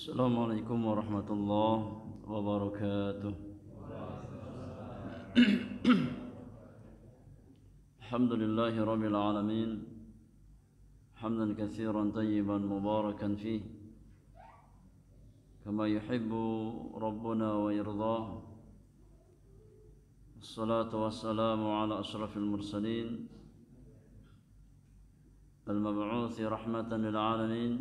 السلام عليكم ورحمة الله وبركاته الحمد لله رب العالمين حمدا كثيرا طيبا مباركا فيه كما يحب ربنا ويرضاه الصلاة والسلام على أشرف المرسلين المبعوث رحمة للعالمين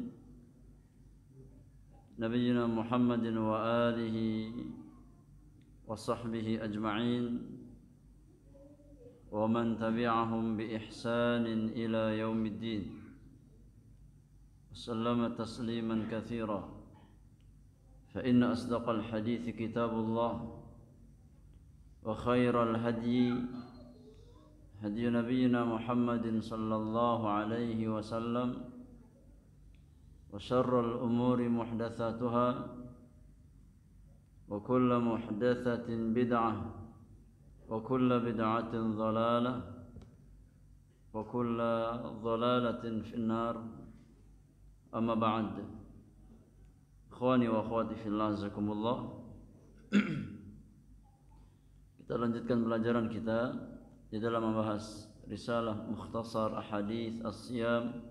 نبينا محمد وآله وصحبه أجمعين ومن تبعهم بإحسان إلى يوم الدين وسلم تسليما كثيرا فإن أصدق الحديث كتاب الله وخير الهدي هدي نبينا محمد صلى الله عليه وسلم وشر الأمور محدثاتها وكل محدثة بدعة وكل بدعة ضلالة وكل ضلالة في النار أما بعد إخواني وأخواتي في الله عزكم الله kita lanjutkan pelajaran kita di dalam membahas risalah mukhtasar ahadith as-siyam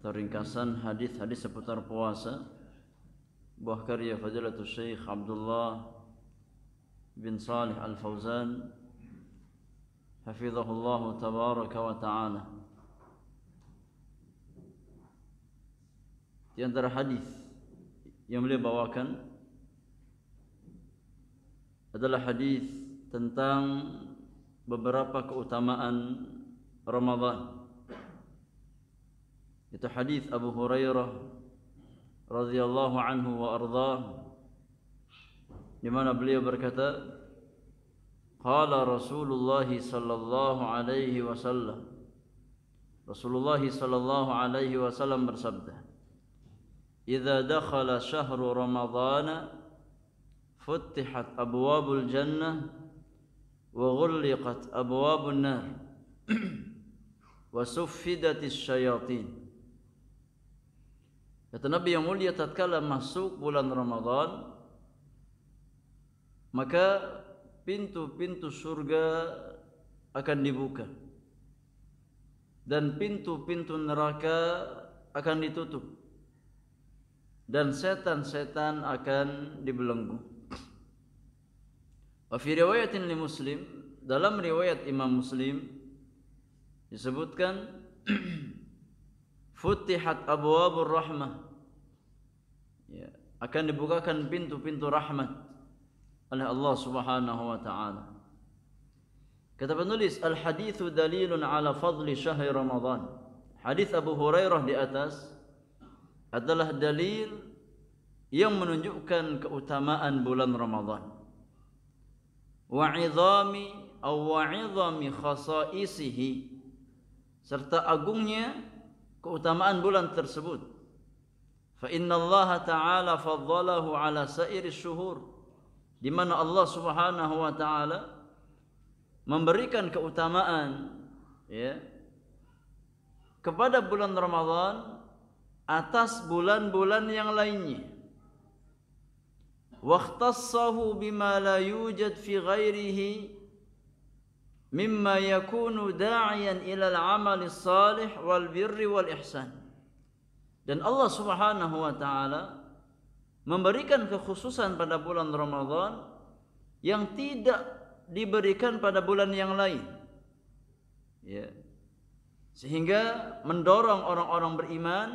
atau ringkasan hadis-hadis seputar puasa buah karya Fadilatul Syekh Abdullah bin Salih Al-Fauzan hafizahullah tabaraka wa ta'ala di antara hadis yang beliau bawakan adalah hadis tentang beberapa keutamaan Ramadan itu hadis Abu Hurairah radhiyallahu anhu wa ardhah di mana beliau berkata qala Rasulullah sallallahu alaihi wasallam Rasulullah sallallahu alaihi wasallam bersabda Idza dakhala syahru ramadhana futtihat abwabul jannah wa ghulliqat abwabun nar wa suffidatis syayatin Kata Nabi yang mulia tatkala masuk bulan Ramadan maka pintu-pintu surga akan dibuka dan pintu-pintu neraka akan ditutup dan setan-setan akan dibelenggu. Wa fi riwayatin li Muslim dalam riwayat Imam Muslim disebutkan Futihat abwabur rahmah. Ya, akan dibukakan pintu-pintu rahmat oleh Allah Subhanahu wa taala. Kata penulis, al-hadithu dalilun ala fadli syahri Ramadan. Hadis Abu Hurairah di atas adalah dalil yang menunjukkan keutamaan bulan Ramadan. Wa 'idhami aw wa 'idhami khasaisihi serta agungnya keutamaan bulan tersebut. Fa ta'ala faddalahu ala sairi syuhur. Di mana Allah Subhanahu wa taala memberikan keutamaan ya kepada bulan Ramadan atas bulan-bulan yang lainnya. bima la yujad fi ghairihi mimma yakunu da'iyan al amali salih wal birri wal ihsan. Dan Allah Subhanahu wa taala memberikan kekhususan pada bulan Ramadan yang tidak diberikan pada bulan yang lain. Ya. Sehingga mendorong orang-orang beriman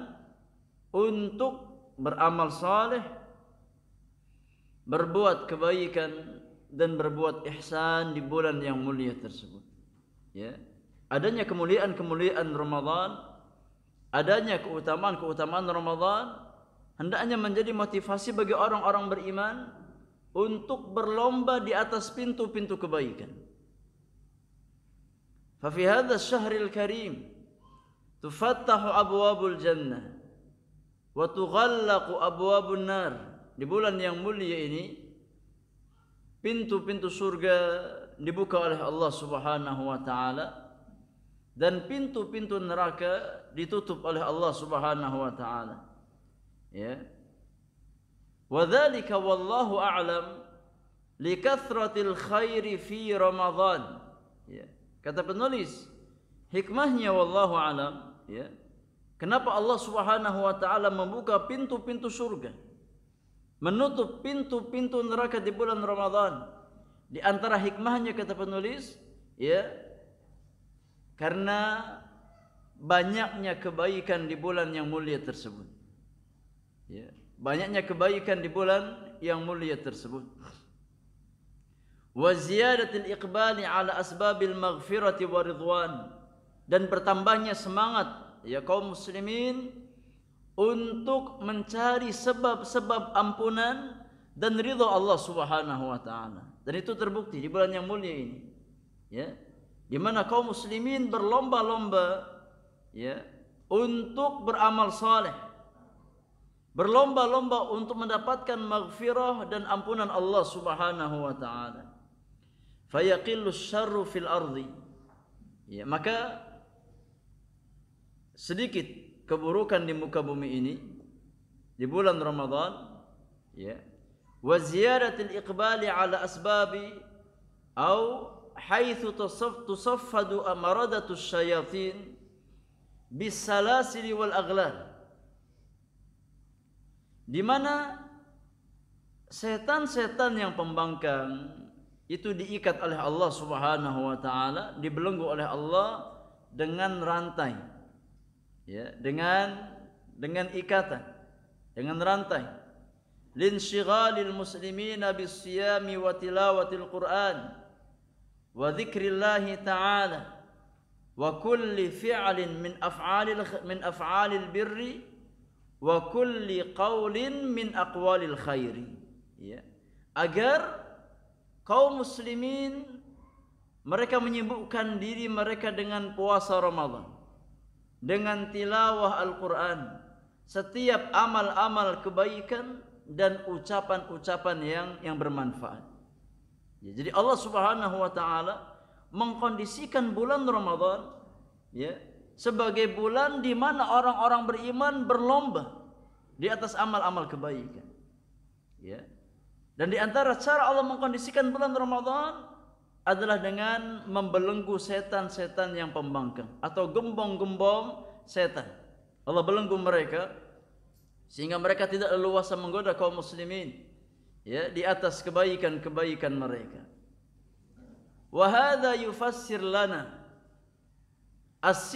untuk beramal saleh, berbuat kebaikan dan berbuat ihsan di bulan yang mulia tersebut. Ya. Adanya kemuliaan-kemuliaan Ramadan, adanya keutamaan-keutamaan Ramadan hendaknya menjadi motivasi bagi orang-orang beriman untuk berlomba di atas pintu-pintu kebaikan. Fa fi hadha syahril karim tufattahu abwabul jannah wa tughallaqu abwabun nar. Di bulan yang mulia ini pintu-pintu surga dibuka oleh Allah Subhanahu wa taala dan pintu-pintu neraka ditutup oleh Allah Subhanahu wa taala. Ya. Wadzalika wallahu a'lam likathratil khairi fi Ramadan. Ya. Kata penulis, hikmahnya wallahu a'lam, ya. Kenapa Allah Subhanahu wa taala membuka pintu-pintu surga? menutup pintu-pintu neraka di bulan Ramadan. Di antara hikmahnya kata penulis, ya, karena banyaknya kebaikan di bulan yang mulia tersebut. Ya, banyaknya kebaikan di bulan yang mulia tersebut. Wa ziyadatil iqbali ala asbabil maghfirati wa ridwan dan bertambahnya semangat ya kaum muslimin untuk mencari sebab-sebab ampunan dan ridho Allah Subhanahu wa taala. Dan itu terbukti di bulan yang mulia ini. Ya. Di mana kaum muslimin berlomba-lomba ya untuk beramal saleh. Berlomba-lomba untuk mendapatkan maghfirah dan ampunan Allah Subhanahu wa taala. Fayaqillu syarru fil ardi. Ya, maka sedikit keburukan di muka bumi ini di bulan Ramadan ya wa ziyadatil iqbali ala asbabi au haitsu tusaffadu amaradatus syayatin bisalasili wal aghlal di mana setan-setan yang pembangkang itu diikat oleh Allah Subhanahu wa taala, dibelenggu oleh Allah dengan rantai ya dengan dengan ikatan dengan rantai linshighalil muslimin bisiyami wa tilawatil quran wa dzikrillahi ta'ala wa kulli fi'lin min af'alil min af'alil birri wa kulli qaulin min aqwalil khairi ya agar kaum muslimin mereka menyibukkan diri mereka dengan puasa Ramadan dengan tilawah Al-Quran setiap amal-amal kebaikan dan ucapan-ucapan yang yang bermanfaat. Ya, jadi Allah Subhanahu wa taala mengkondisikan bulan Ramadan ya sebagai bulan di mana orang-orang beriman berlomba di atas amal-amal kebaikan. Ya. Dan di antara cara Allah mengkondisikan bulan Ramadan adalah dengan membelenggu setan-setan yang pembangkang atau gembong-gembong setan. Allah belenggu mereka sehingga mereka tidak leluasa menggoda kaum muslimin ya di atas kebaikan-kebaikan mereka. Wa hadha yufassir lana as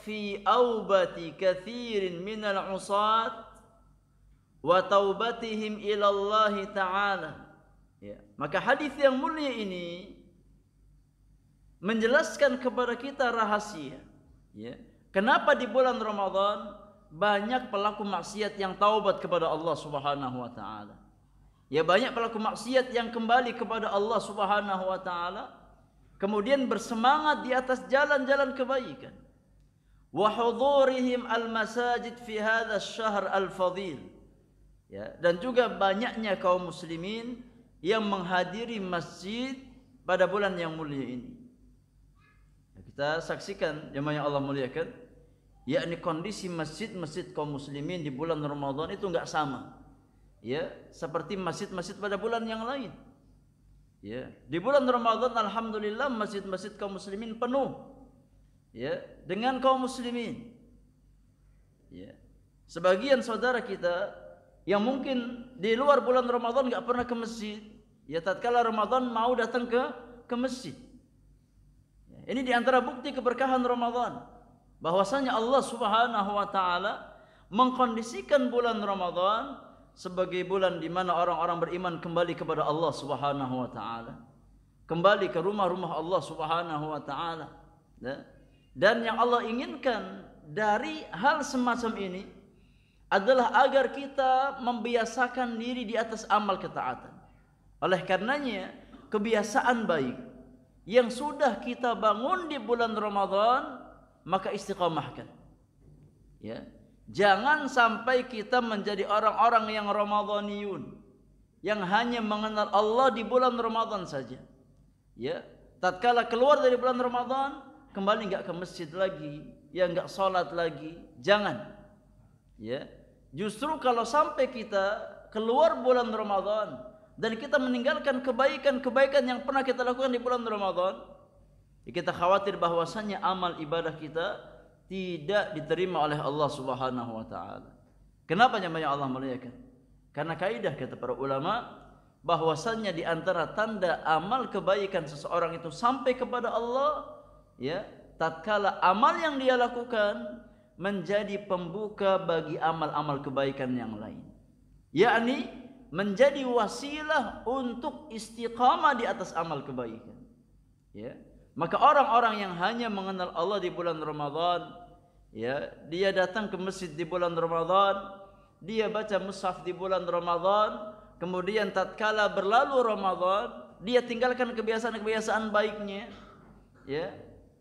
fi aubati katsirin minal usat wa taubatihim ila Ya. Maka hadis yang mulia ini menjelaskan kepada kita rahasia. Ya. Kenapa di bulan Ramadan banyak pelaku maksiat yang taubat kepada Allah Subhanahu wa taala? Ya banyak pelaku maksiat yang kembali kepada Allah Subhanahu wa taala kemudian bersemangat di atas jalan-jalan kebaikan. Wa hudurihim al-masajid fi hadha asy-syahr al-fadhil. Ya, dan juga banyaknya kaum muslimin yang menghadiri masjid pada bulan yang mulia ini. Nah, kita saksikan jemaah yang Allah muliakan, yakni kondisi masjid-masjid kaum muslimin di bulan Ramadan itu enggak sama. Ya, seperti masjid-masjid pada bulan yang lain. Ya, di bulan Ramadan alhamdulillah masjid-masjid kaum muslimin penuh. Ya, dengan kaum muslimin. Ya. Sebagian saudara kita yang mungkin di luar bulan Ramadan nggak pernah ke masjid ya tatkala Ramadan mau datang ke ke masjid ini diantara bukti keberkahan Ramadan bahwasanya Allah Subhanahu wa taala mengkondisikan bulan Ramadan sebagai bulan di mana orang-orang beriman kembali kepada Allah Subhanahu wa taala kembali ke rumah-rumah Allah Subhanahu wa taala ya. dan yang Allah inginkan dari hal semacam ini adalah agar kita membiasakan diri di atas amal ketaatan. Oleh karenanya, kebiasaan baik yang sudah kita bangun di bulan Ramadan maka istiqamahkan. Ya. Jangan sampai kita menjadi orang-orang yang Ramadaniyun yang hanya mengenal Allah di bulan Ramadan saja. Ya, tatkala keluar dari bulan Ramadan kembali enggak ke masjid lagi, ya enggak salat lagi, jangan. Ya. Justru kalau sampai kita keluar bulan Ramadan dan kita meninggalkan kebaikan-kebaikan yang pernah kita lakukan di bulan Ramadan, ya kita khawatir bahwasannya amal ibadah kita tidak diterima oleh Allah Subhanahu wa taala. Kenapa namanya Allah muliakan? Karena kaidah kata para ulama bahwasannya di antara tanda amal kebaikan seseorang itu sampai kepada Allah ya tatkala amal yang dia lakukan menjadi pembuka bagi amal-amal kebaikan yang lain yakni menjadi wasilah untuk istiqamah di atas amal kebaikan ya maka orang-orang yang hanya mengenal Allah di bulan Ramadan ya dia datang ke masjid di bulan Ramadan dia baca mushaf di bulan Ramadan kemudian tatkala berlalu Ramadan dia tinggalkan kebiasaan-kebiasaan baiknya ya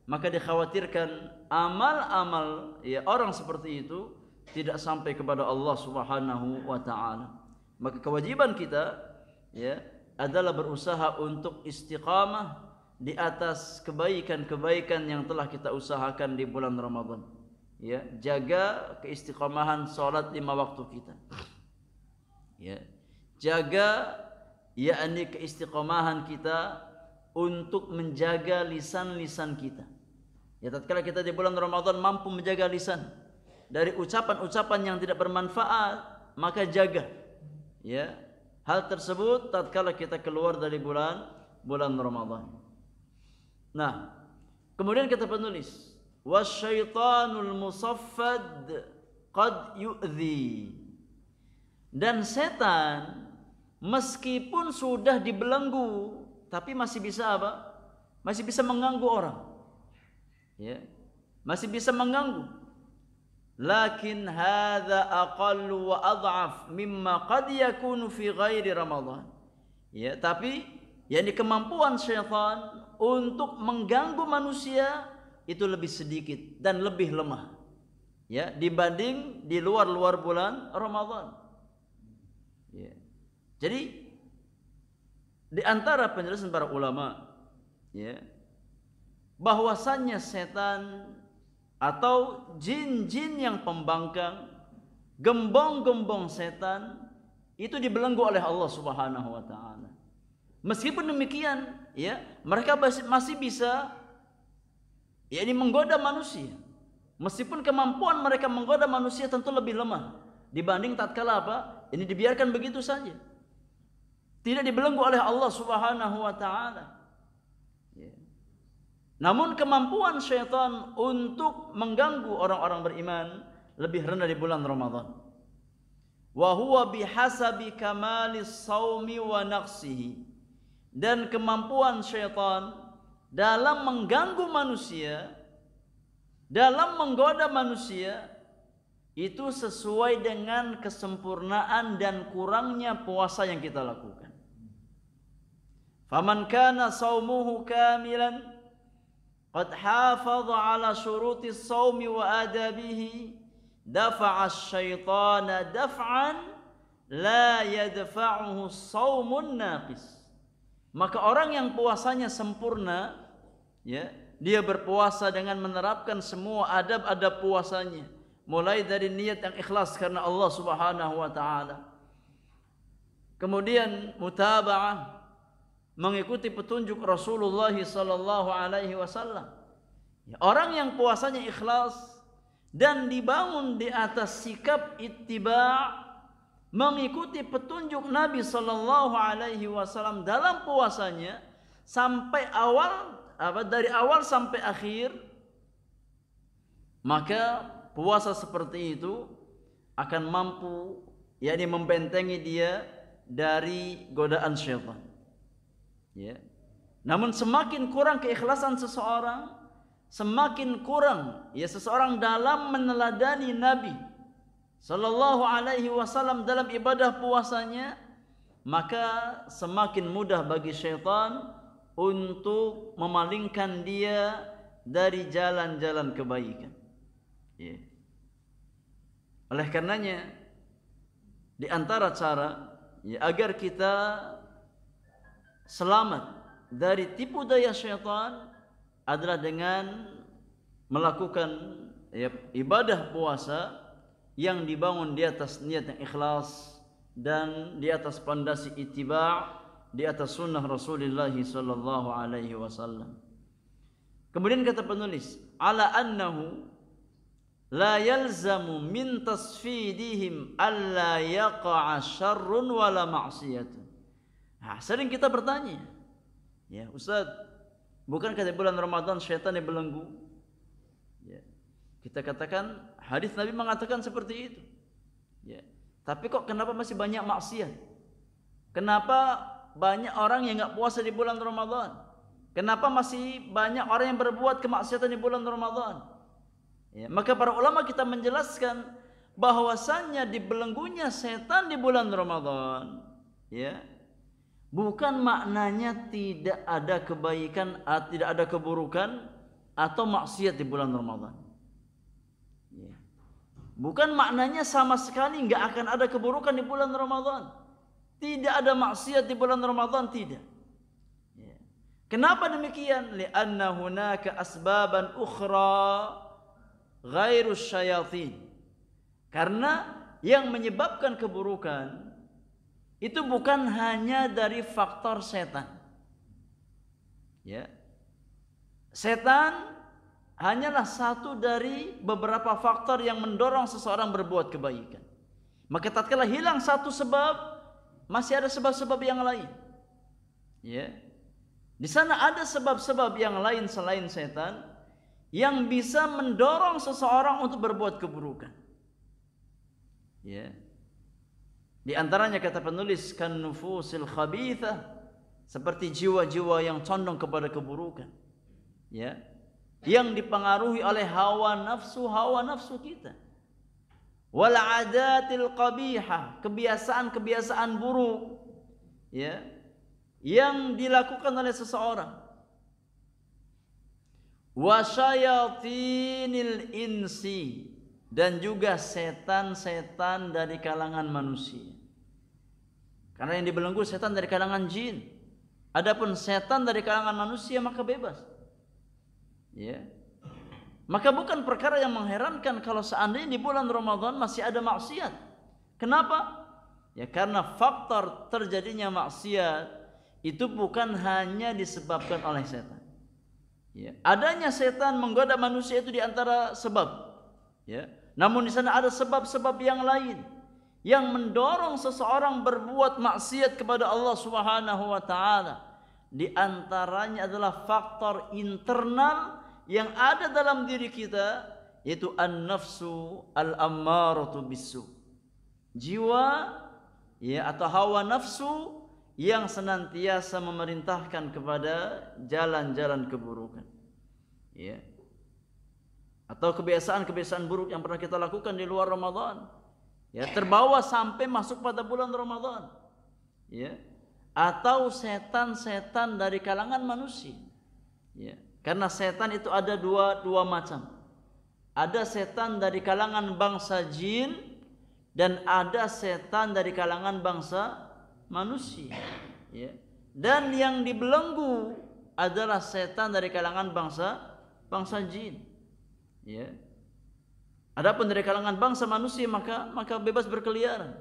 maka dikhawatirkan amal-amal ya orang seperti itu tidak sampai kepada Allah Subhanahu wa taala. Maka kewajiban kita ya adalah berusaha untuk istiqamah di atas kebaikan-kebaikan yang telah kita usahakan di bulan Ramadan. Ya, jaga keistiqamahan salat lima waktu kita. Ya. Jaga yakni keistiqamahan kita untuk menjaga lisan-lisan kita. Ya tatkala kita di bulan Ramadan mampu menjaga lisan dari ucapan-ucapan yang tidak bermanfaat, maka jaga. Ya. Hal tersebut tatkala kita keluar dari bulan bulan Ramadan. Nah, kemudian kata penulis, wasyaitanul musaffad qad yu'dhi. Dan setan meskipun sudah dibelenggu tapi masih bisa apa? Masih bisa mengganggu orang ya masih bisa mengganggu lakin hadza aqallu wa adhaf mimma qad yakunu fi ghairi ramadan ya tapi yakni kemampuan syaitan untuk mengganggu manusia itu lebih sedikit dan lebih lemah ya dibanding di luar-luar bulan Ramadan ya jadi di antara penjelasan para ulama ya bahwasannya setan atau jin-jin yang pembangkang, gembong-gembong setan itu dibelenggu oleh Allah Subhanahu wa taala. Meskipun demikian, ya, mereka masih bisa ini menggoda manusia. Meskipun kemampuan mereka menggoda manusia tentu lebih lemah dibanding tatkala apa? Ini dibiarkan begitu saja. Tidak dibelenggu oleh Allah Subhanahu wa taala. Namun kemampuan syaitan untuk mengganggu orang-orang beriman lebih rendah di bulan Ramadan. Wa huwa bihasabi saumi wa naqsihi. Dan kemampuan syaitan dalam mengganggu manusia, dalam menggoda manusia itu sesuai dengan kesempurnaan dan kurangnya puasa yang kita lakukan. Faman kana saumuhu kamilan qad hafadha ala syuruti saumi wa adabihi dafa'a syaitana daf'an la yadfa'uhu saumun maka orang yang puasanya sempurna ya dia berpuasa dengan menerapkan semua adab-adab puasanya mulai dari niat yang ikhlas karena Allah Subhanahu wa taala kemudian mutaba'ah mengikuti petunjuk Rasulullah sallallahu alaihi wasallam. Ya, orang yang puasanya ikhlas dan dibangun di atas sikap ittiba mengikuti petunjuk Nabi sallallahu alaihi wasallam dalam puasanya sampai awal apa dari awal sampai akhir maka puasa seperti itu akan mampu yakni membentengi dia dari godaan syaitan. Ya. Namun semakin kurang keikhlasan seseorang, semakin kurang ya seseorang dalam meneladani Nabi sallallahu alaihi wasallam dalam ibadah puasanya, maka semakin mudah bagi syaitan untuk memalingkan dia dari jalan-jalan kebaikan. Ya. Oleh karenanya di antara cara ya, agar kita selamat dari tipu daya syaitan adalah dengan melakukan ya, ibadah puasa yang dibangun di atas niat yang ikhlas dan di atas pandasi ittiba' di atas sunnah Rasulullah sallallahu alaihi wasallam. Kemudian kata penulis, ala annahu la yalzamu min tasfidihim alla yaqa'a syarrun wala ma'siyatun. Nah, sering kita bertanya, ya Ustaz, bukan kata bulan Ramadan syaitan yang Ya. Kita katakan hadis Nabi mengatakan seperti itu. Ya. Tapi kok kenapa masih banyak maksiat? Kenapa banyak orang yang nggak puasa di bulan Ramadan? Kenapa masih banyak orang yang berbuat kemaksiatan di bulan Ramadan? Ya, maka para ulama kita menjelaskan bahwasannya di belenggunya setan di bulan Ramadan. Ya, bukan maknanya tidak ada kebaikan ah, tidak ada keburukan atau maksiat di bulan Ramadan ya. bukan maknanya sama sekali nggak akan ada keburukan di bulan Ramadan tidak ada maksiat di bulan Ramadan tidak ya. Kenapa demikian? Lianna hunaka asbaban ukhra ghairu syayatin. Karena yang menyebabkan keburukan itu bukan hanya dari faktor setan. Ya. Setan hanyalah satu dari beberapa faktor yang mendorong seseorang berbuat kebaikan. Maka tatkala hilang satu sebab, masih ada sebab-sebab yang lain. Ya. Di sana ada sebab-sebab yang lain selain setan yang bisa mendorong seseorang untuk berbuat keburukan. Ya. Di antaranya kata penulis kan nufusil khabithah seperti jiwa-jiwa yang condong kepada keburukan. Ya. Yang dipengaruhi oleh hawa nafsu, hawa nafsu kita. Wal adatil qabihah, kebiasaan-kebiasaan buruk. Ya. Yang dilakukan oleh seseorang. Wasyayatinil insi dan juga setan-setan dari kalangan manusia. Karena yang dibelenggu setan dari kalangan jin. Adapun setan dari kalangan manusia maka bebas. Ya. Maka bukan perkara yang mengherankan kalau seandainya di bulan Ramadan masih ada maksiat. Kenapa? Ya karena faktor terjadinya maksiat itu bukan hanya disebabkan oleh setan. Ya. Adanya setan menggoda manusia itu di antara sebab. Ya. Namun di sana ada sebab-sebab yang lain yang mendorong seseorang berbuat maksiat kepada Allah Subhanahu wa taala. Di antaranya adalah faktor internal yang ada dalam diri kita yaitu an-nafsu al-ammaratu bisu. Jiwa ya atau hawa nafsu yang senantiasa memerintahkan kepada jalan-jalan keburukan. Ya. Atau kebiasaan-kebiasaan buruk yang pernah kita lakukan di luar Ramadan ya terbawa sampai masuk pada bulan Ramadan ya atau setan-setan dari kalangan manusia ya karena setan itu ada dua dua macam ada setan dari kalangan bangsa jin dan ada setan dari kalangan bangsa manusia ya dan yang dibelenggu adalah setan dari kalangan bangsa bangsa jin ya Adapun dari kalangan bangsa manusia maka maka bebas berkeliaran.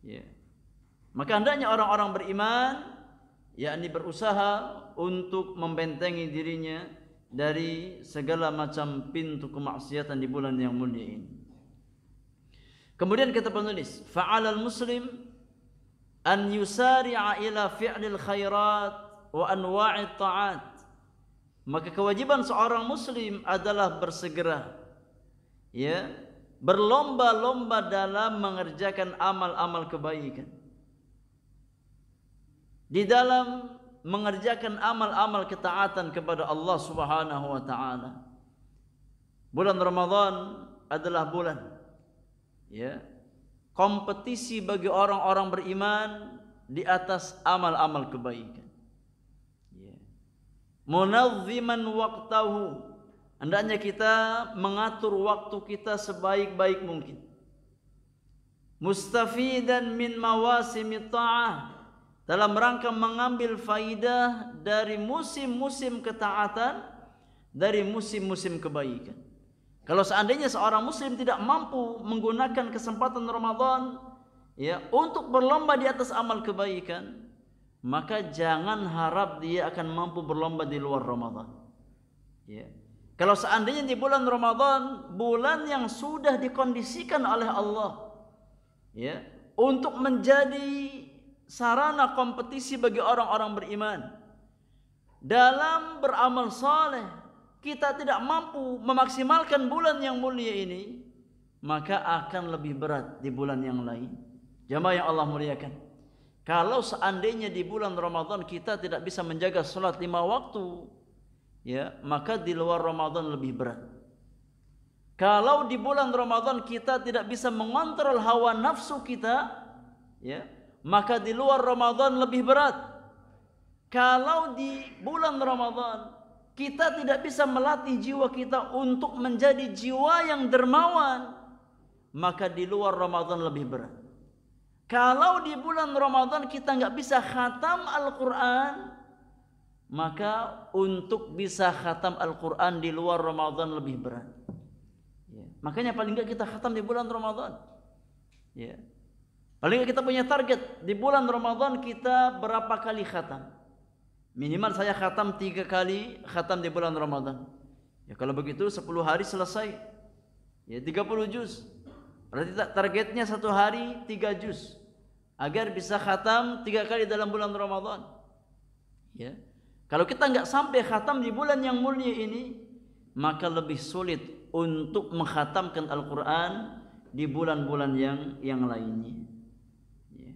Ya. Maka hendaknya orang-orang beriman yakni berusaha untuk membentengi dirinya dari segala macam pintu kemaksiatan di bulan yang mulia ini. Kemudian kata penulis, fa'alal muslim an yusari'a ila fi'lil khairat wa anwa'it ta'at. Maka kewajiban seorang muslim adalah bersegera ya berlomba-lomba dalam mengerjakan amal-amal kebaikan di dalam mengerjakan amal-amal ketaatan kepada Allah Subhanahu wa taala bulan Ramadan adalah bulan ya kompetisi bagi orang-orang beriman di atas amal-amal kebaikan ya munazziman waqtahu Hendaknya kita mengatur waktu kita sebaik-baik mungkin. Mustafidan min mawasimi ta'ah dalam rangka mengambil faidah dari musim-musim ketaatan, dari musim-musim kebaikan. Kalau seandainya seorang muslim tidak mampu menggunakan kesempatan Ramadan ya untuk berlomba di atas amal kebaikan, maka jangan harap dia akan mampu berlomba di luar Ramadan. Ya. Kalau seandainya di bulan Ramadan, bulan yang sudah dikondisikan oleh Allah ya, untuk menjadi sarana kompetisi bagi orang-orang beriman dalam beramal saleh, kita tidak mampu memaksimalkan bulan yang mulia ini, maka akan lebih berat di bulan yang lain. Jamaah yang Allah muliakan. Kalau seandainya di bulan Ramadan kita tidak bisa menjaga sholat lima waktu, ya maka di luar Ramadan lebih berat kalau di bulan Ramadan kita tidak bisa mengontrol hawa nafsu kita ya maka di luar Ramadan lebih berat kalau di bulan Ramadan kita tidak bisa melatih jiwa kita untuk menjadi jiwa yang dermawan maka di luar Ramadan lebih berat kalau di bulan Ramadan kita nggak bisa khatam Al-Quran maka untuk bisa khatam Al-Quran di luar Ramadan lebih berat. Ya. Makanya paling nggak kita khatam di bulan Ramadan. Ya. Paling nggak kita punya target di bulan Ramadan kita berapa kali khatam. Minimal saya khatam tiga kali khatam di bulan Ramadan. Ya kalau begitu 10 hari selesai. Ya 30 juz. Berarti targetnya satu hari tiga juz agar bisa khatam tiga kali dalam bulan Ramadan. Ya. Kalau kita nggak sampai khatam di bulan yang mulia ini, maka lebih sulit untuk menghatamkan Al-Quran di bulan-bulan yang yang lainnya. Ya.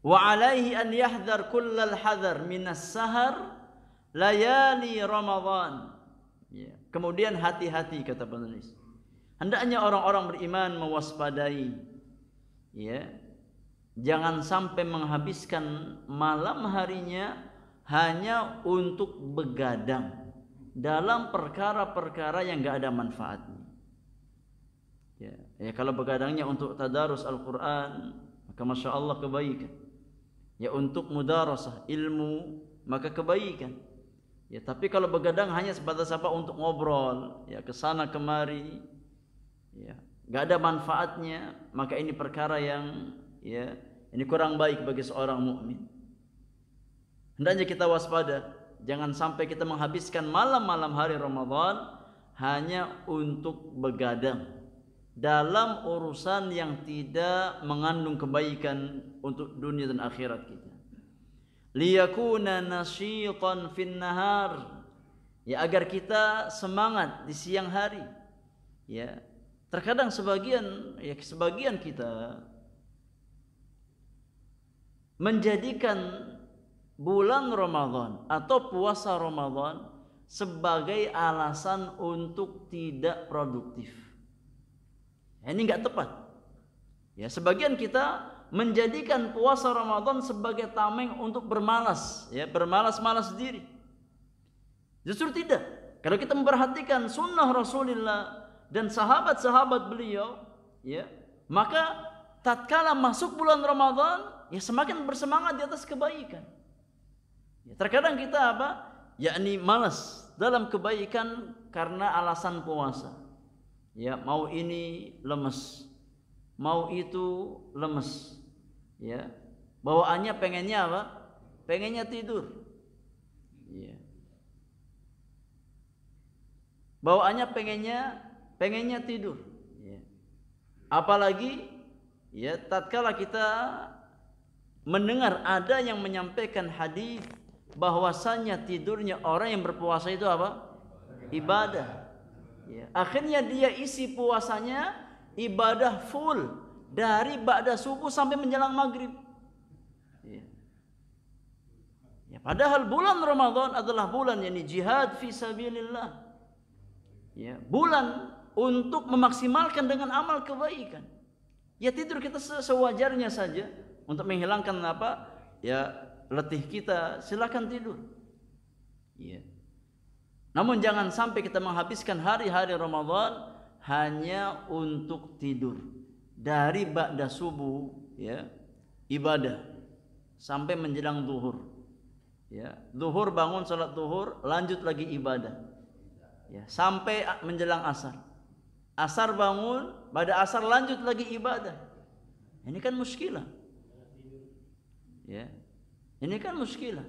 Wa alaihi an yahdhar kullal hadhar minas sahar layali Ramadhan. Ya. Kemudian hati-hati kata penulis. Hendaknya orang-orang beriman mewaspadai ya. Jangan sampai menghabiskan malam harinya hanya untuk begadang dalam perkara-perkara yang nggak ada manfaatnya. Ya, ya kalau begadangnya untuk tadarus Al-Quran maka masya Allah kebaikan. Ya untuk mudarasah ilmu maka kebaikan. Ya tapi kalau begadang hanya sebatas apa untuk ngobrol ya ke sana kemari ya nggak ada manfaatnya maka ini perkara yang ya ini kurang baik bagi seorang mukmin. Hendaknya kita waspada, jangan sampai kita menghabiskan malam-malam hari Ramadan hanya untuk begadang dalam urusan yang tidak mengandung kebaikan untuk dunia dan akhirat kita. Liyakuna nasyiqan fin nahar. Ya agar kita semangat di siang hari. Ya. Terkadang sebagian ya sebagian kita menjadikan bulan Ramadan atau puasa Ramadan sebagai alasan untuk tidak produktif. Ya, ini nggak tepat. Ya, sebagian kita menjadikan puasa Ramadan sebagai tameng untuk bermalas, ya, bermalas-malas diri. Justru tidak. Kalau kita memperhatikan sunnah Rasulullah dan sahabat-sahabat beliau, ya, maka tatkala masuk bulan Ramadan, ya semakin bersemangat di atas kebaikan. Ya, terkadang kita apa? Yakni malas dalam kebaikan karena alasan puasa. Ya, mau ini lemes, mau itu lemes. Ya. Bawaannya pengennya apa? Pengennya tidur. Ya. Bawaannya pengennya pengennya tidur. Ya. Apalagi ya tatkala kita mendengar ada yang menyampaikan hadis bahwasanya tidurnya orang yang berpuasa itu apa? Ibadah. Ya. Akhirnya dia isi puasanya ibadah full dari ba'da subuh sampai menjelang maghrib. Ya. ya padahal bulan Ramadan adalah bulan di jihad fi sabilillah. Ya, bulan untuk memaksimalkan dengan amal kebaikan. Ya tidur kita sewajarnya saja untuk menghilangkan apa? Ya letih kita, silakan tidur. Ya. Namun jangan sampai kita menghabiskan hari-hari Ramadan hanya untuk tidur. Dari ba'da subuh ya, ibadah sampai menjelang zuhur. Ya, zuhur bangun salat zuhur, lanjut lagi ibadah. Ya, sampai menjelang asar. Asar bangun, pada asar lanjut lagi ibadah. Ini kan muskilah. Ya. Ini kan muskilah.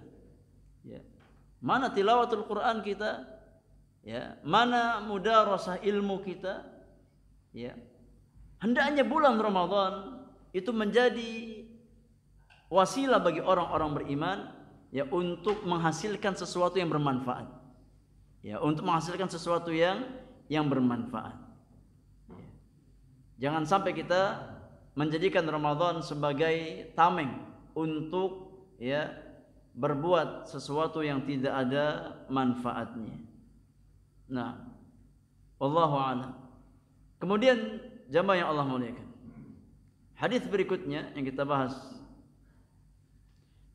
Ya. Mana tilawatul Quran kita? Ya, mana mudarasah ilmu kita? Ya. Hendaknya bulan Ramadan itu menjadi wasilah bagi orang-orang beriman ya untuk menghasilkan sesuatu yang bermanfaat. Ya, untuk menghasilkan sesuatu yang yang bermanfaat. Ya. Jangan sampai kita menjadikan Ramadan sebagai tameng untuk ya berbuat sesuatu yang tidak ada manfaatnya. Nah, wallahu a'lam. Kemudian jamaah yang Allah muliakan. Hadis berikutnya yang kita bahas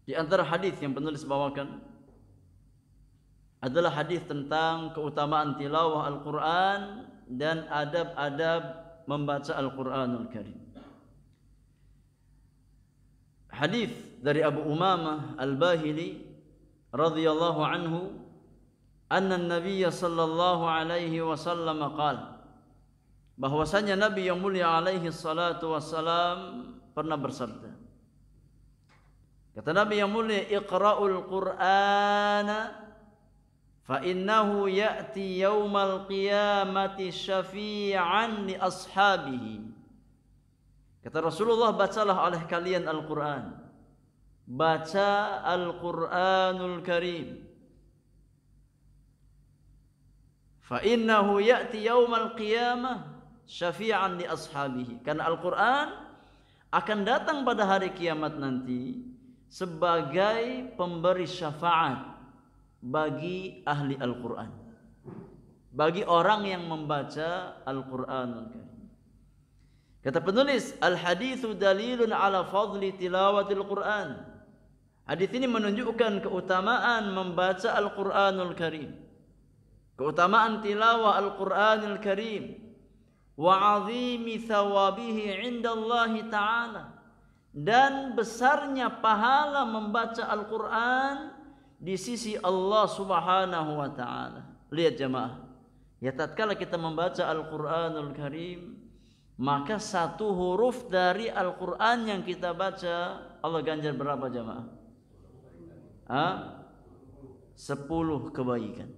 di antara hadis yang penulis bawakan adalah hadis tentang keutamaan tilawah Al-Qur'an dan adab-adab membaca Al-Qur'anul Karim. Hadis dari Abu Umamah Al-Bahili radhiyallahu anhu anna Nabi sallallahu alaihi wasallam qala bahwasanya Nabi yang mulia alaihi salatu wassalam pernah bersabda Kata Nabi yang mulia, "Iqra'ul Qur'ana fa innahu ya'ti yaumal qiyamati syafi'an li ashabihi." Kata Rasulullah, "Bacalah oleh kalian Al-Qur'an." baca Al-Qur'anul Karim fa innahu ya'ti yaumal qiyamah syafi'an li ashabihi karena Al-Qur'an akan datang pada hari kiamat nanti sebagai pemberi syafaat bagi ahli Al-Qur'an bagi orang yang membaca Al-Qur'anul Karim Kata penulis, al-hadithu dalilun ala fadli tilawatil Qur'an. Hadis ini menunjukkan keutamaan membaca Al-Qur'anul Karim. Keutamaan tilawah Al-Qur'anul Karim wa 'azimi thawabihi 'inda Allah Ta'ala dan besarnya pahala membaca Al-Qur'an di sisi Allah Subhanahu wa taala. Lihat jemaah. Ya tatkala kita membaca Al-Qur'anul Karim maka satu huruf dari Al-Qur'an yang kita baca Allah ganjar berapa jemaah? ha? sepuluh kebaikan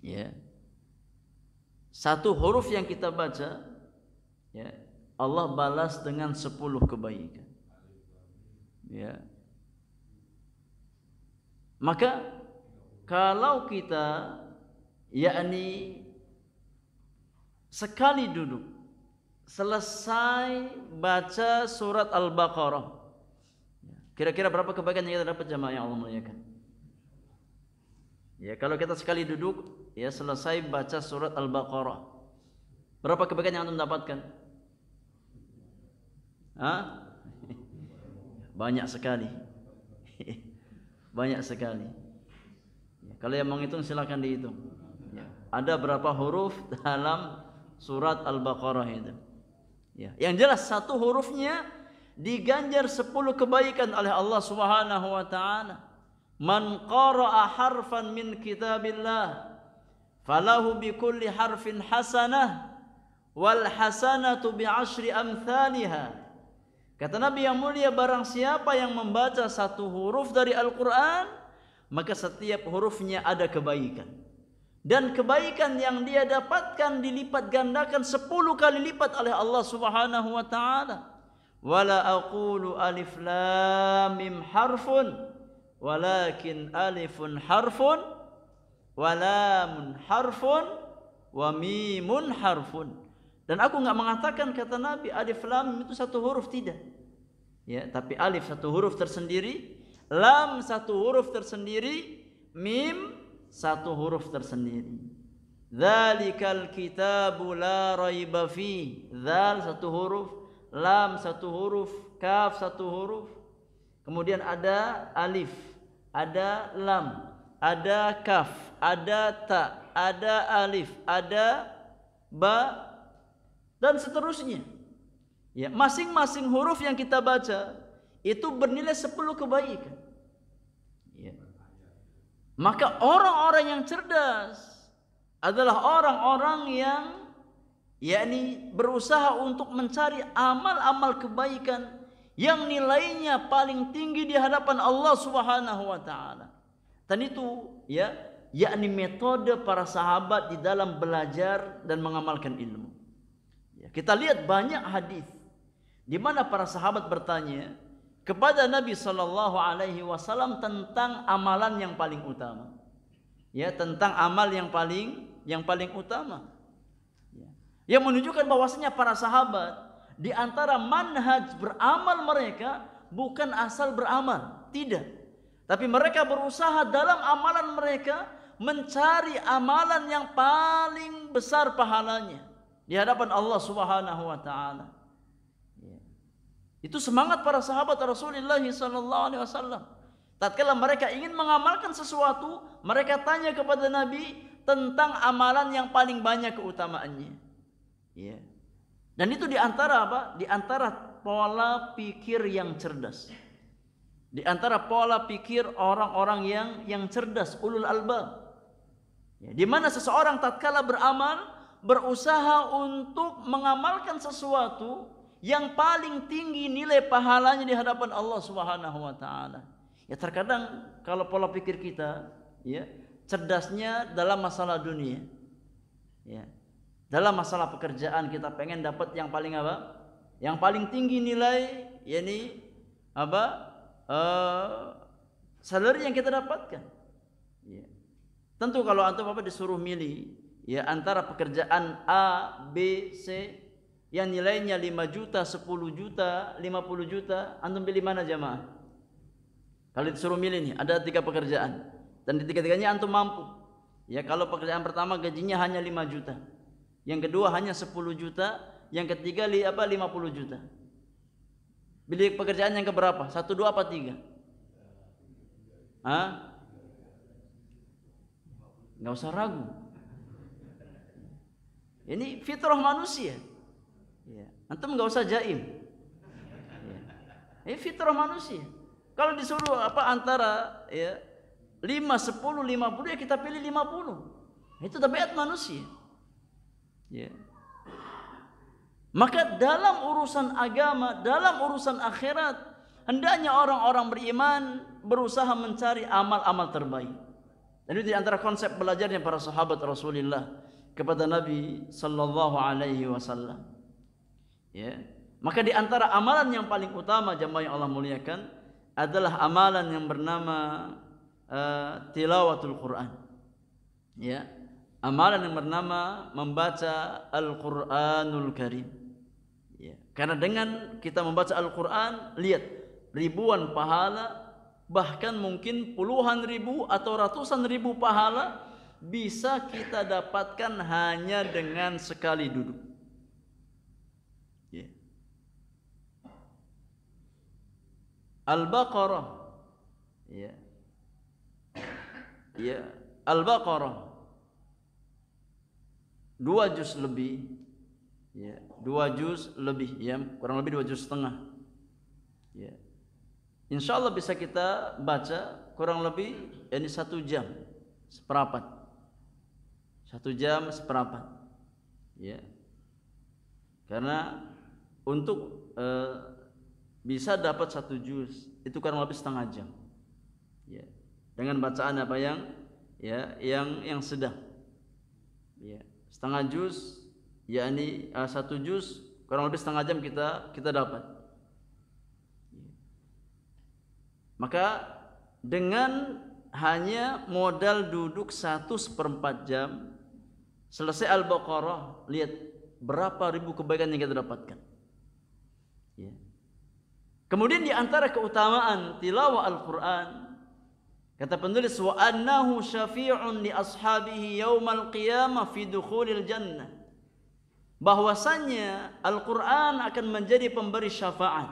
ya satu huruf yang kita baca ya Allah balas dengan sepuluh kebaikan ya maka kalau kita yakni sekali duduk selesai baca surat Al-Baqarah Kira-kira berapa kebaikan yang kita dapat jamaah yang Allah muliakan? Ya, kalau kita sekali duduk, ya selesai baca surat Al-Baqarah. Berapa kebaikan yang Anda mendapatkan? Hah? Banyak sekali. Banyak sekali. Ya, kalau yang menghitung silakan dihitung. Ya, ada berapa huruf dalam surat Al-Baqarah itu? Ya, yang jelas satu hurufnya diganjar 10 kebaikan oleh Allah Subhanahu wa taala. Man qara'a harfan min kitabillah falahu bi kulli harfin hasanah wal hasanatu bi ashri amthaliha. Kata Nabi yang mulia barang siapa yang membaca satu huruf dari Al-Qur'an maka setiap hurufnya ada kebaikan. Dan kebaikan yang dia dapatkan dilipat gandakan 10 kali lipat oleh Allah Subhanahu wa taala. ولا أقول ألف لام حرف ولكن ألف حرف harfun حرف وميم حرف dan aku nggak mengatakan kata Nabi alif lam itu satu huruf tidak ya tapi alif satu huruf tersendiri lam satu huruf tersendiri mim satu huruf tersendiri Dzalikal kitabu la raiba fi. Dzal satu huruf, lam satu huruf, kaf satu huruf. Kemudian ada alif, ada lam, ada kaf, ada ta, ada alif, ada ba dan seterusnya. Ya, masing-masing huruf yang kita baca itu bernilai 10 kebaikan. Ya. Maka orang-orang yang cerdas adalah orang-orang yang yakni berusaha untuk mencari amal-amal kebaikan yang nilainya paling tinggi di hadapan Allah Subhanahu wa taala. Dan itu ya, yakni metode para sahabat di dalam belajar dan mengamalkan ilmu. Ya, kita lihat banyak hadis di mana para sahabat bertanya kepada Nabi sallallahu alaihi wasallam tentang amalan yang paling utama. Ya, tentang amal yang paling yang paling utama. Yang menunjukkan bahwasanya para sahabat di antara manhaj beramal mereka bukan asal beramal, tidak. Tapi mereka berusaha dalam amalan mereka mencari amalan yang paling besar pahalanya di hadapan Allah Subhanahu wa taala. Ya. Itu semangat para sahabat Rasulullah sallallahu alaihi wasallam. Tatkala mereka ingin mengamalkan sesuatu, mereka tanya kepada Nabi tentang amalan yang paling banyak keutamaannya. Ya. Dan itu diantara apa? Diantara pola pikir yang cerdas. Di antara pola pikir orang-orang yang yang cerdas, ulul albab. Ya, di mana seseorang tatkala beramal berusaha untuk mengamalkan sesuatu yang paling tinggi nilai pahalanya di hadapan Allah Subhanahu wa taala. Ya terkadang kalau pola pikir kita ya cerdasnya dalam masalah dunia. Ya. Dalam masalah pekerjaan kita pengen dapat yang paling apa? Yang paling tinggi nilai yakni apa? Uh, salary yang kita dapatkan. Ya. Tentu kalau antum apa disuruh milih ya antara pekerjaan A, B, C yang nilainya 5 juta, 10 juta, 50 juta, antum pilih mana jamaah? Kalau disuruh milih nih, ada tiga pekerjaan dan di tiga-tiganya antum mampu. Ya kalau pekerjaan pertama gajinya hanya 5 juta. Yang kedua hanya 10 juta, yang ketiga li, apa 50 juta. Beli pekerjaan yang keberapa? Satu, dua, apa tiga? Hah? Nggak usah ragu. Ini fitrah manusia. Ya. Antum nggak usah jaim. Ya. Ini fitrah manusia. Kalau disuruh apa antara ya sepuluh, lima puluh? ya kita pilih lima puluh. Itu tabiat manusia. Ya. Maka dalam urusan agama, dalam urusan akhirat, hendaknya orang-orang beriman berusaha mencari amal-amal terbaik. Dan itu di antara konsep belajarnya para sahabat Rasulullah kepada Nabi sallallahu alaihi wasallam. Ya. Maka di antara amalan yang paling utama jemaah yang Allah muliakan adalah amalan yang bernama uh, tilawatul Quran. Ya amalan yang bernama membaca Al-Qur'anul Karim. Ya. Karena dengan kita membaca Al-Qur'an, lihat ribuan pahala bahkan mungkin puluhan ribu atau ratusan ribu pahala bisa kita dapatkan hanya dengan sekali duduk. Ya. Al-Baqarah. Ya. Ya, Al-Baqarah dua juz lebih ya dua juz lebih ya kurang lebih dua juz setengah ya insya Allah bisa kita baca kurang lebih ini satu jam seperapat satu jam seperapat ya karena untuk eh, bisa dapat satu juz itu kurang lebih setengah jam ya dengan bacaan apa yang ya yang yang sedang ya setengah juz yakni uh, satu juz kurang lebih setengah jam kita kita dapat maka dengan hanya modal duduk satu seperempat jam selesai Al-Baqarah lihat berapa ribu kebaikan yang kita dapatkan ya. kemudian di antara keutamaan tilawah Al-Quran Kata penulis wa annahu syafi'un li ashabihi yaumal qiyamah fi dukhulil jannah. bahwasanya Al-Qur'an akan menjadi pemberi syafaat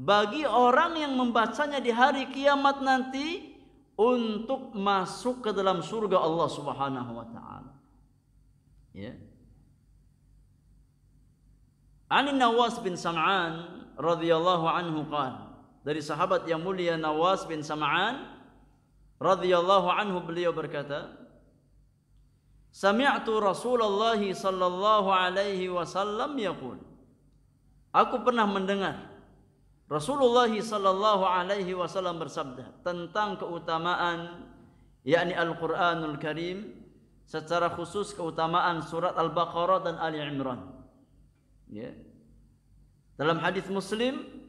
bagi orang yang membacanya di hari kiamat nanti untuk masuk ke dalam surga Allah Subhanahu wa taala. Ya. Ani Nawas bin Sam'an radhiyallahu anhu qala dari sahabat yang mulia Nawas bin Sam'an radhiyallahu anhu beliau berkata, Sami'tu Rasulullah sallallahu alaihi wasallam yaqul. Aku pernah mendengar Rasulullah sallallahu alaihi wasallam bersabda tentang keutamaan yakni Al-Qur'anul Karim secara khusus keutamaan surat Al-Baqarah dan Ali Imran. Ya. Dalam hadis Muslim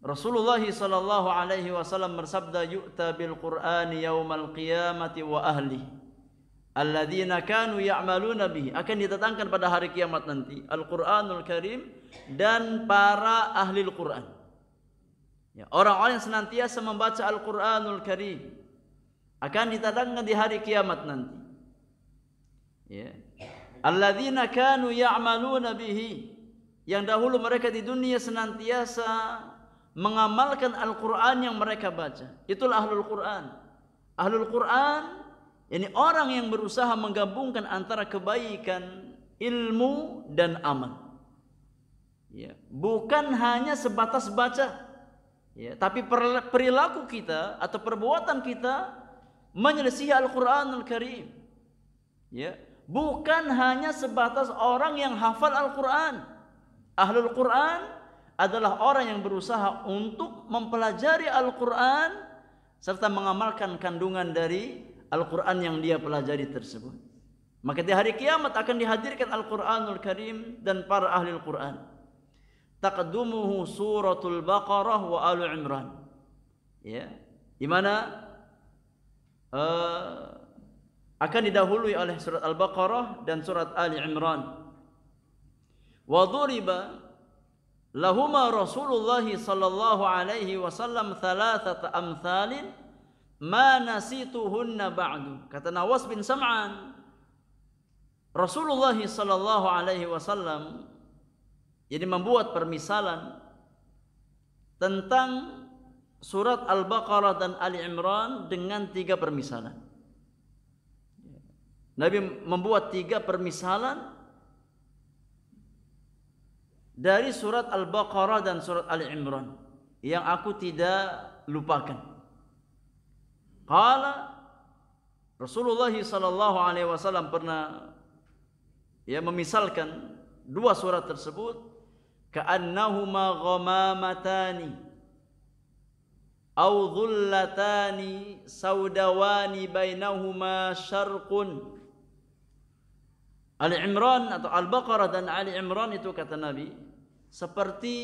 Rasulullah sallallahu alaihi wasallam bersabda yu'ta bil Qur'ani yaumal qiyamati wa ahli alladzina kanu ya'maluna bihi akan didatangkan pada hari kiamat nanti Al-Qur'anul Karim dan para ahli Al-Qur'an. Ya, orang-orang yang senantiasa membaca Al-Qur'anul Karim akan ditetangkan di hari kiamat nanti. Ya. Alladzina kanu ya'maluna bihi yang dahulu mereka di dunia senantiasa mengamalkan Al-Quran yang mereka baca. Itulah Ahlul Quran. Ahlul Quran, ini orang yang berusaha menggabungkan antara kebaikan, ilmu, dan amal. Ya, bukan hanya sebatas baca, ya, tapi perilaku kita atau perbuatan kita menyelesaikan al quran Al Karim. Ya, bukan hanya sebatas orang yang hafal Al-Quran. Ahlul Quran adalah orang yang berusaha untuk mempelajari Al-Quran serta mengamalkan kandungan dari Al-Quran yang dia pelajari tersebut. Maka di hari kiamat akan dihadirkan Al-Quranul Karim dan para ahli Al-Quran. Taqdumuhu suratul Baqarah wa Al Imran. Ya, di mana uh, akan didahului oleh surat Al-Baqarah dan surat Ali Imran. Wa dhuriba lahuma Rasulullah sallallahu alaihi wasallam thalathata amthalin ma nasituhunna ba'du kata Nawas bin Sam'an Rasulullah sallallahu alaihi wasallam jadi membuat permisalan tentang surat Al-Baqarah dan Ali Imran dengan tiga permisalan Nabi membuat tiga permisalan dari surat Al-Baqarah dan surat Ali Imran yang aku tidak lupakan. Qala Rasulullah sallallahu alaihi wasallam pernah ya memisalkan dua surat tersebut ka'annahuma ghamamatani aw dhullatani saudawani bainahuma syarqun Ali Imran atau Al-Baqarah dan Ali Imran itu kata Nabi seperti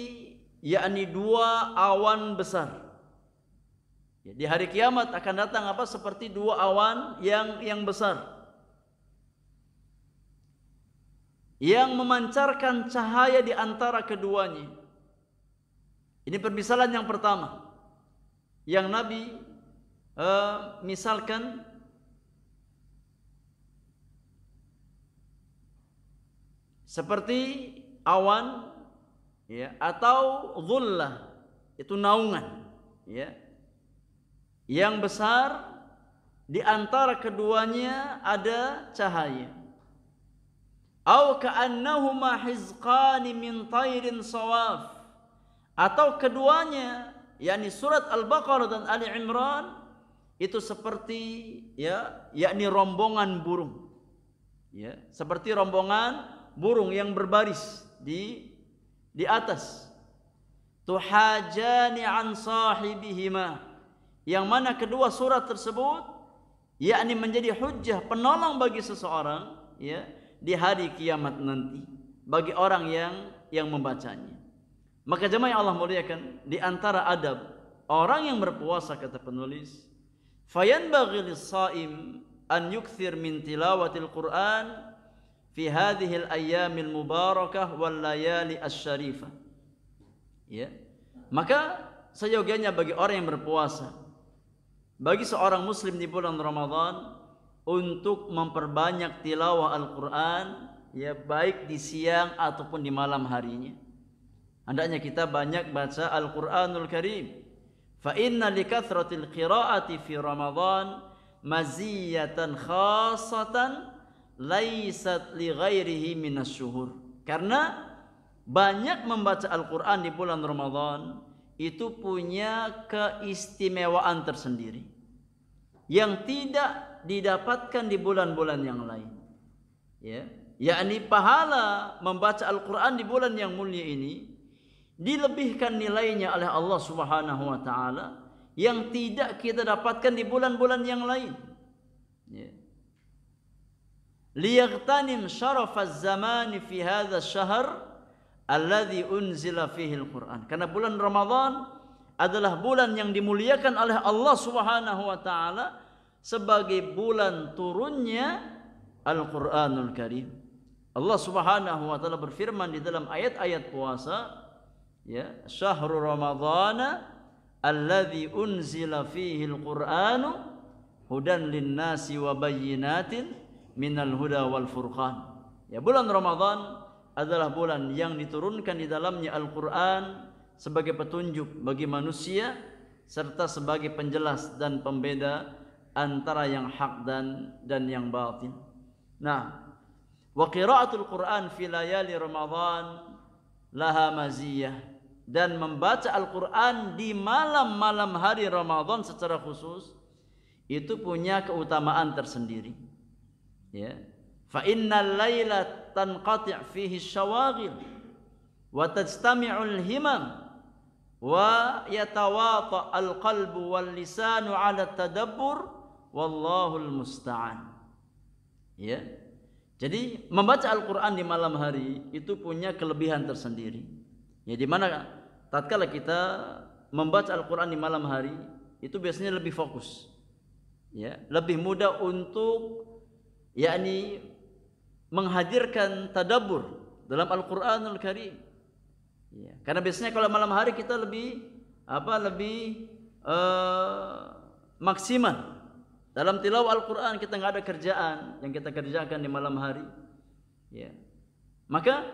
yakni dua awan besar. Ya, di hari kiamat akan datang apa seperti dua awan yang yang besar yang memancarkan cahaya di antara keduanya. Ini permisalan yang pertama yang Nabi uh, misalkan seperti awan ya atau zullah itu naungan ya yang besar di antara keduanya ada cahaya au ka'annahuma hizqani min tairin sawaf atau keduanya yakni surat Al-Baqarah dan Ali Imran itu seperti ya yakni rombongan burung ya seperti rombongan burung yang berbaris di di atas tuhajani an sahibihima yang mana kedua surat tersebut yakni menjadi hujjah penolong bagi seseorang ya di hari kiamat nanti bagi orang yang yang membacanya maka jemaah yang Allah muliakan di antara adab orang yang berpuasa kata penulis fa'yan bagil saim an yukthir min tilawatil Qur'an fi hadhil ayyamil mubarakah wal layali asy-syarifah. Ya. Maka seyogianya bagi orang yang berpuasa bagi seorang muslim di bulan Ramadan untuk memperbanyak tilawah Al-Qur'an ya baik di siang ataupun di malam harinya. Hendaknya kita banyak baca Al-Qur'anul Karim. Fa inna likathratil qira'ati fi Ramadan maziyatan khasatan laisat li ghairihi syuhur Karena banyak membaca Al-Qur'an di bulan Ramadan itu punya keistimewaan tersendiri yang tidak didapatkan di bulan-bulan yang lain. Ya, yakni pahala membaca Al-Qur'an di bulan yang mulia ini dilebihkan nilainya oleh Allah Subhanahu wa taala yang tidak kita dapatkan di bulan-bulan yang lain. Ya liyagtanim syarafaz zamani fi hadha syahr alladhi unzila fihi al Karena bulan Ramadan adalah bulan yang dimuliakan oleh Allah Subhanahu wa taala sebagai bulan turunnya Al-Qur'anul Karim. Allah Subhanahu wa taala berfirman di dalam ayat-ayat puasa, ya, syahrul ramadhana alladzi unzila fihi al-Qur'anu hudan lin-nasi wa bayyinatin minal huda wal furqan. Ya, bulan Ramadan adalah bulan yang diturunkan di dalamnya Al-Qur'an sebagai petunjuk bagi manusia serta sebagai penjelas dan pembeda antara yang hak dan dan yang batin. Nah, wa qiraatul Qur'an fi layali Ramadan laha maziyah dan membaca Al-Qur'an di malam-malam hari Ramadan secara khusus itu punya keutamaan tersendiri ya fa innal laila tanqati' fihi syawaghil wa tajtami'ul himam wa yatawata al qalbu wal lisanu ala tadabbur wallahul musta'an ya jadi membaca Al-Qur'an di malam hari itu punya kelebihan tersendiri ya di mana tatkala kita membaca Al-Qur'an di malam hari itu biasanya lebih fokus ya lebih mudah untuk yakni menghadirkan tadabur dalam Al-Qur'anul Karim. Ya, karena biasanya kalau malam hari kita lebih apa lebih uh, maksimal dalam tilawah Al-Qur'an kita nggak ada kerjaan yang kita kerjakan di malam hari. Ya. Maka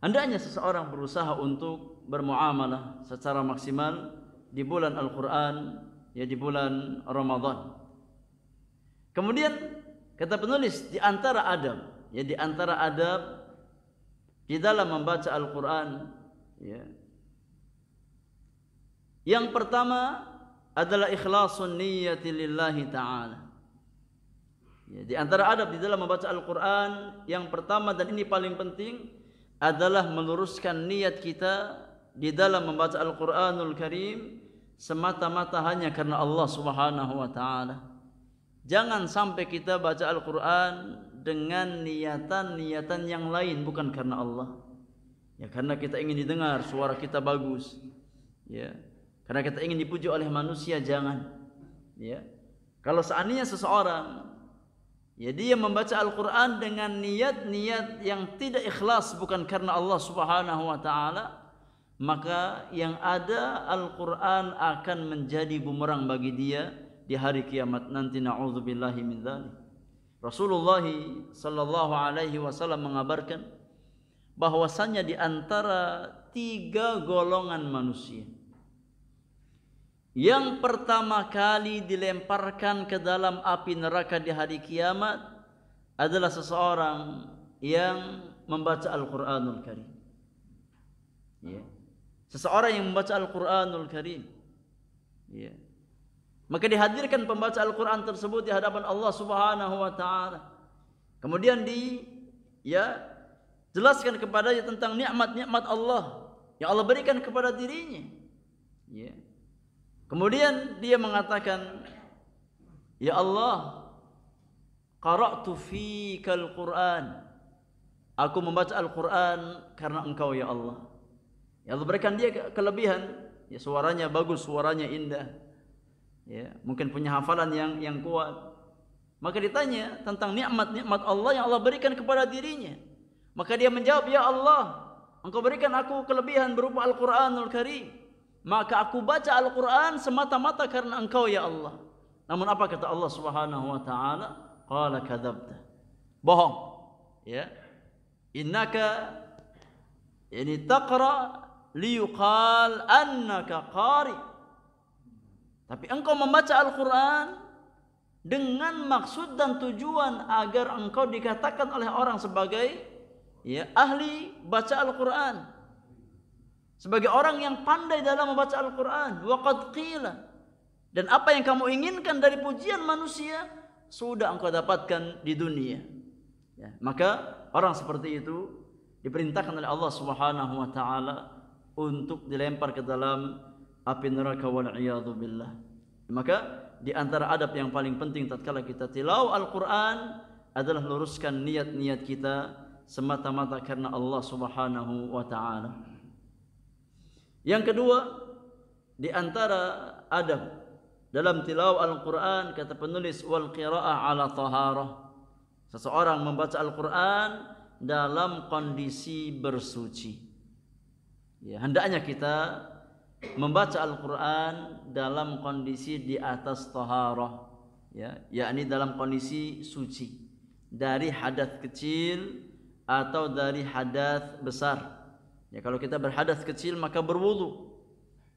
hendaknya seseorang berusaha untuk bermuamalah secara maksimal di bulan Al-Qur'an ya di bulan Ramadan. Kemudian Kata penulis di antara adab, ya di antara adab di dalam membaca Al-Qur'an, ya. Yang pertama adalah ikhlasun niyyati lillahi taala. Ya, di antara adab di dalam membaca Al-Qur'an yang pertama dan ini paling penting adalah meluruskan niat kita di dalam membaca Al-Qur'anul Karim semata-mata hanya karena Allah Subhanahu wa taala. Jangan sampai kita baca Al-Quran dengan niatan-niatan yang lain bukan karena Allah. Ya karena kita ingin didengar suara kita bagus. Ya. Karena kita ingin dipuji oleh manusia jangan. Ya. Kalau seandainya seseorang ya dia membaca Al-Qur'an dengan niat-niat yang tidak ikhlas bukan karena Allah Subhanahu wa taala, maka yang ada Al-Qur'an akan menjadi bumerang bagi dia di hari kiamat nanti naudzubillahi min dzalik. Rasulullah sallallahu alaihi wasallam mengabarkan bahwasannya di antara tiga golongan manusia yang pertama kali dilemparkan ke dalam api neraka di hari kiamat adalah seseorang yang membaca Al-Qur'anul Karim. Ya. Seseorang yang membaca Al-Qur'anul Karim. Ya. Maka dihadirkan pembaca Al-Quran tersebut di hadapan Allah Subhanahu Wa Taala. Kemudian di ya jelaskan kepadanya tentang nikmat-nikmat Allah yang Allah berikan kepada dirinya. Ya. Kemudian dia mengatakan, Ya Allah, qara'tu fika al-Quran. Aku membaca Al-Quran karena engkau ya Allah. Ya Allah berikan dia kelebihan. Ya suaranya bagus, suaranya indah ya, mungkin punya hafalan yang yang kuat. Maka ditanya tentang nikmat-nikmat Allah yang Allah berikan kepada dirinya. Maka dia menjawab, "Ya Allah, Engkau berikan aku kelebihan berupa Al-Qur'anul Karim. Maka aku baca Al-Qur'an semata-mata karena Engkau ya Allah." Namun apa kata Allah Subhanahu wa taala? Qala kadzabta. Bohong. Ya. Innaka yani taqra liyuqal annaka qari. Tapi engkau membaca Al-Quran dengan maksud dan tujuan agar engkau dikatakan oleh orang sebagai ya ahli baca Al-Quran sebagai orang yang pandai dalam membaca Al-Quran waqad qila dan apa yang kamu inginkan dari pujian manusia sudah engkau dapatkan di dunia ya, maka orang seperti itu diperintahkan oleh Allah Subhanahu wa taala untuk dilempar ke dalam api neraka wal billah. Maka di antara adab yang paling penting tatkala kita tilau Al-Qur'an adalah luruskan niat-niat kita semata-mata karena Allah Subhanahu wa taala. Yang kedua, di antara adab dalam tilau Al-Qur'an kata penulis wal qiraah ala taharah. Seseorang membaca Al-Qur'an dalam kondisi bersuci. Ya, hendaknya kita membaca Al-Qur'an dalam kondisi di atas taharah ya yakni dalam kondisi suci dari hadas kecil atau dari hadas besar ya kalau kita berhadas kecil maka berwudu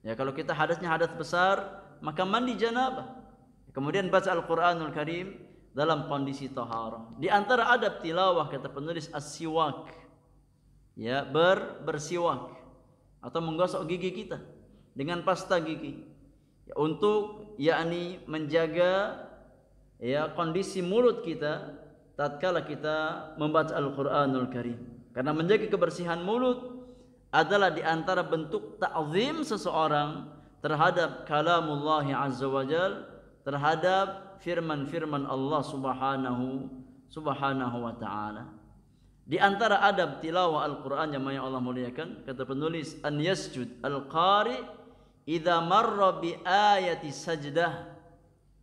ya kalau kita hadasnya hadas besar maka mandi janabah kemudian baca Al-Qur'anul Karim dalam kondisi taharah di antara adab tilawah kata penulis as-siwak ya ber bersiwak atau menggosok gigi kita dengan pasta gigi ya, untuk yakni menjaga ya kondisi mulut kita tatkala kita membaca Al-Qur'anul Karim. Karena menjaga kebersihan mulut adalah di antara bentuk ta'zim seseorang terhadap kalamullah azza wajal terhadap firman-firman Allah Subhanahu Subhanahu wa taala. Di antara adab tilawah Al-Qur'an yang Allah muliakan kata penulis an yasjud al-qari idza marra bi ayati sajdah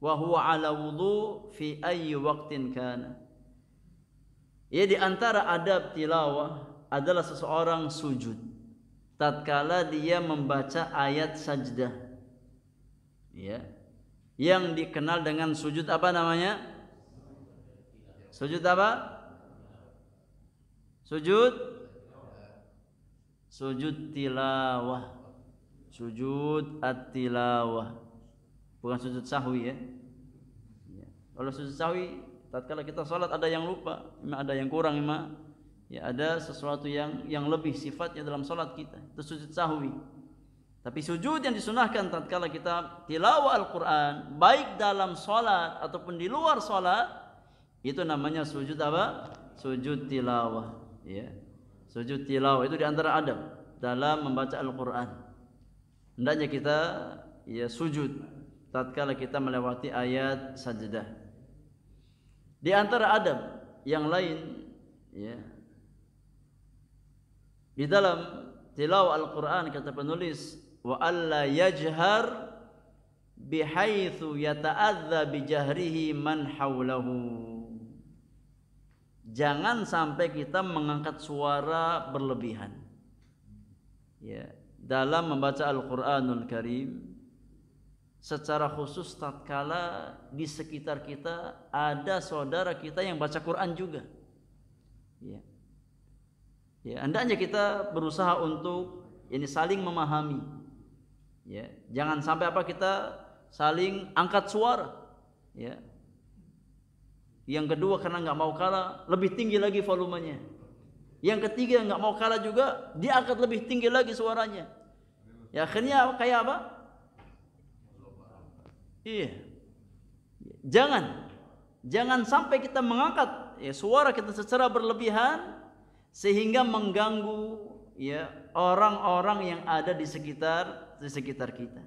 wa huwa ala wudu fi ayyi waqtin kana ya di antara adab tilawah adalah seseorang sujud tatkala dia membaca ayat sajdah ya yang dikenal dengan sujud apa namanya sujud apa sujud sujud tilawah sujud at-tilawah bukan sujud sahwi ya, ya. kalau sujud sahwi tatkala kita salat ada yang lupa ada yang kurang ima ya ada sesuatu yang yang lebih sifatnya dalam salat kita itu sujud sahwi tapi sujud yang disunahkan tatkala kita tilawah Al-Quran baik dalam sholat ataupun di luar sholat itu namanya sujud apa? Sujud tilawah. Ya. Sujud tilawah itu diantara adab dalam membaca Al-Quran hendaknya kita ya sujud tatkala kita melewati ayat sajdah. Di antara adab yang lain ya di dalam tilawah Al-Qur'an kata penulis wa alla yajhar bihaitsu yata'adza bijahrihi man hawlahu. Jangan sampai kita mengangkat suara berlebihan. Ya, dalam membaca Al-Qur'anul Karim secara khusus tatkala di sekitar kita ada saudara kita yang baca Quran juga. Ya. Ya, hendaknya kita berusaha untuk ini saling memahami. Ya, jangan sampai apa kita saling angkat suara. Ya. Yang kedua karena nggak mau kalah, lebih tinggi lagi volumenya. Yang ketiga nggak mau kalah juga, dia angkat lebih tinggi lagi suaranya. Ya akhirnya kayak apa? Iya. Jangan jangan sampai kita mengangkat ya, suara kita secara berlebihan sehingga mengganggu ya orang-orang yang ada di sekitar di sekitar kita.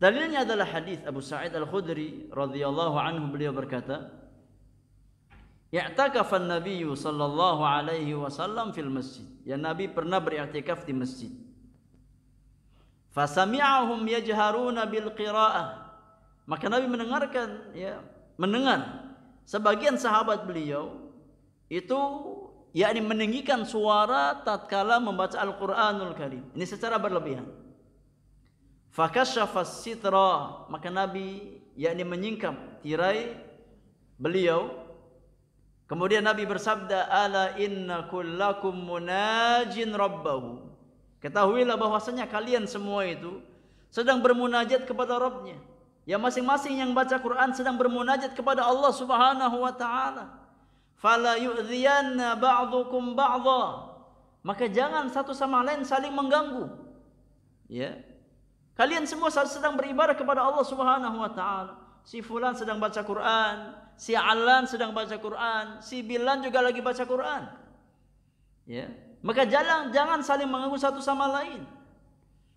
Dalilnya adalah hadis Abu Sa'id Al-Khudri radhiyallahu anhu beliau berkata, Ya'takafan Nabi sallallahu alaihi wasallam fil masjid. Ya Nabi pernah beriktikaf di masjid. Fasami'ahum yajharuna bil qira'ah. Maka Nabi mendengarkan ya, mendengar sebagian sahabat beliau itu yakni meninggikan suara tatkala membaca Al-Qur'anul Karim. Ini secara berlebihan. Fakashafas sitra, maka Nabi yakni menyingkap tirai beliau Kemudian Nabi bersabda, "Ala inna kullakum munajin rabbahu." Ketahuilah bahwasanya kalian semua itu sedang bermunajat kepada Rabbnya. Ya masing-masing yang baca Quran sedang bermunajat kepada Allah Subhanahu wa taala. Fala yu'dhiyanna ba'dukum ba'dha. Maka jangan satu sama lain saling mengganggu. Ya. Kalian semua sedang beribadah kepada Allah Subhanahu wa taala. Si fulan sedang baca Quran, si Alan sedang baca Quran, si Bilan juga lagi baca Quran. Ya. Maka jangan jangan saling mengaku satu sama lain.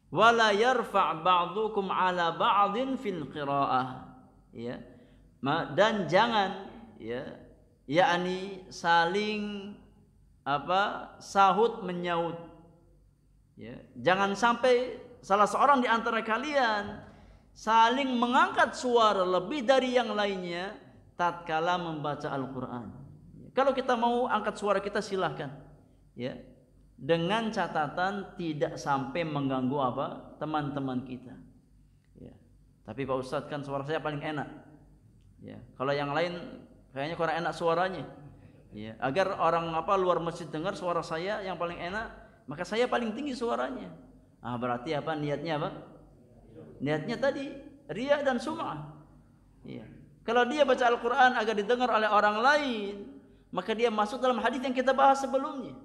Wala yarfa' ba'dukum 'ala ba'din fil qira'ah. Ya. Dan jangan ya, yakni saling apa? sahut menyaut. Ya. Jangan sampai salah seorang di antara kalian saling mengangkat suara lebih dari yang lainnya tatkala membaca Al-Qur'an. Kalau kita mau angkat suara kita silahkan ya. Dengan catatan tidak sampai mengganggu apa teman-teman kita. Ya. Tapi Pak Ustadz kan suara saya paling enak. Ya. Kalau yang lain kayaknya kurang enak suaranya. Ya. Agar orang apa luar masjid dengar suara saya yang paling enak, maka saya paling tinggi suaranya. Ah berarti apa niatnya apa? Niatnya tadi ria dan sum'ah. Iya. Kalau dia baca Al-Quran agar didengar oleh orang lain, maka dia masuk dalam hadis yang kita bahas sebelumnya.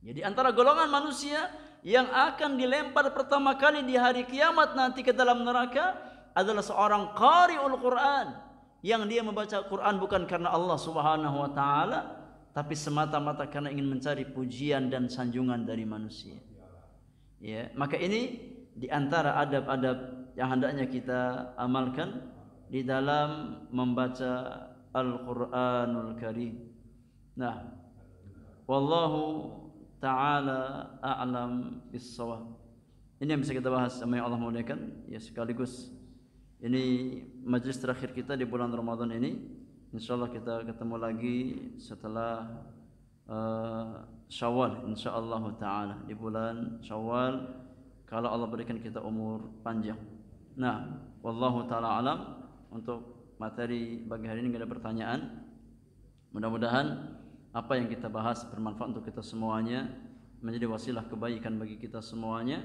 Jadi antara golongan manusia yang akan dilempar pertama kali di hari kiamat nanti ke dalam neraka adalah seorang qari'ul Quran yang dia membaca Quran bukan karena Allah Subhanahu wa taala tapi semata-mata karena ingin mencari pujian dan sanjungan dari manusia. Ya, maka ini di antara adab-adab yang hendaknya kita amalkan di dalam membaca Al-Qur'anul Karim. Nah, wallahu taala a'lam bis Ini yang bisa kita bahas sama yang Allah muliakan ya sekaligus ini majlis terakhir kita di bulan Ramadan ini. Insyaallah kita ketemu lagi setelah uh, Syawal insyaallah taala di bulan Syawal kalau Allah berikan kita umur panjang. Nah, wallahu taala alam untuk materi bagi hari ini tidak ada pertanyaan. Mudah-mudahan apa yang kita bahas bermanfaat untuk kita semuanya, menjadi wasilah kebaikan bagi kita semuanya.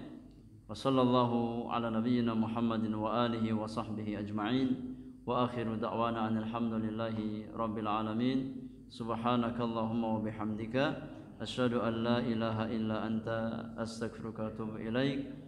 Wassallallahu ala nabiyyina Muhammadin wa alihi wa sahbihi ajma'in. Wa akhiru da'wana anil rabbil alamin. Subhanakallahumma wa bihamdika asyhadu an la ilaha illa anta astaghfiruka wa atubu ilaika.